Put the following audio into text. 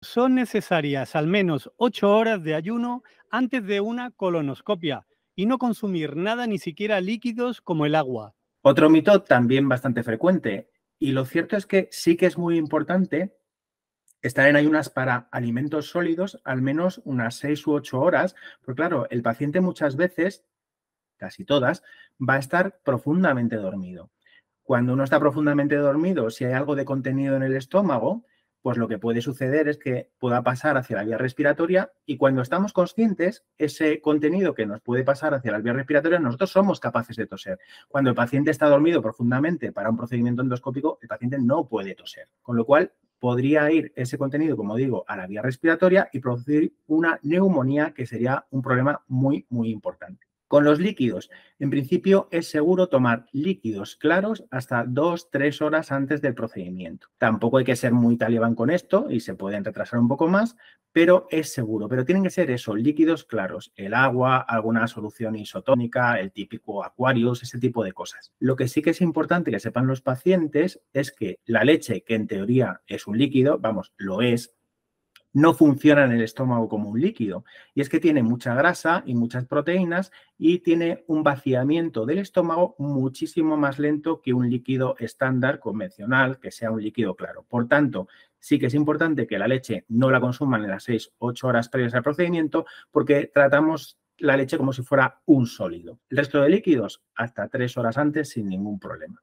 Son necesarias al menos 8 horas de ayuno antes de una colonoscopia y no consumir nada, ni siquiera líquidos como el agua. Otro mito también bastante frecuente, y lo cierto es que sí que es muy importante estar en ayunas para alimentos sólidos al menos unas 6 u 8 horas, porque claro, el paciente muchas veces, casi todas, va a estar profundamente dormido. Cuando uno está profundamente dormido, si hay algo de contenido en el estómago, pues lo que puede suceder es que pueda pasar hacia la vía respiratoria y cuando estamos conscientes, ese contenido que nos puede pasar hacia la vía respiratoria, nosotros somos capaces de toser. Cuando el paciente está dormido profundamente para un procedimiento endoscópico, el paciente no puede toser, con lo cual podría ir ese contenido, como digo, a la vía respiratoria y producir una neumonía que sería un problema muy, muy importante. Con los líquidos, en principio es seguro tomar líquidos claros hasta dos, tres horas antes del procedimiento. Tampoco hay que ser muy talibán con esto y se pueden retrasar un poco más, pero es seguro. Pero tienen que ser eso, líquidos claros, el agua, alguna solución isotónica, el típico Aquarius, ese tipo de cosas. Lo que sí que es importante que sepan los pacientes es que la leche, que en teoría es un líquido, vamos, lo es, no funciona en el estómago como un líquido. Y es que tiene mucha grasa y muchas proteínas y tiene un vaciamiento del estómago muchísimo más lento que un líquido estándar convencional, que sea un líquido claro. Por tanto, sí que es importante que la leche no la consuman en las 6-8 horas previas al procedimiento porque tratamos la leche como si fuera un sólido. El resto de líquidos hasta 3 horas antes sin ningún problema.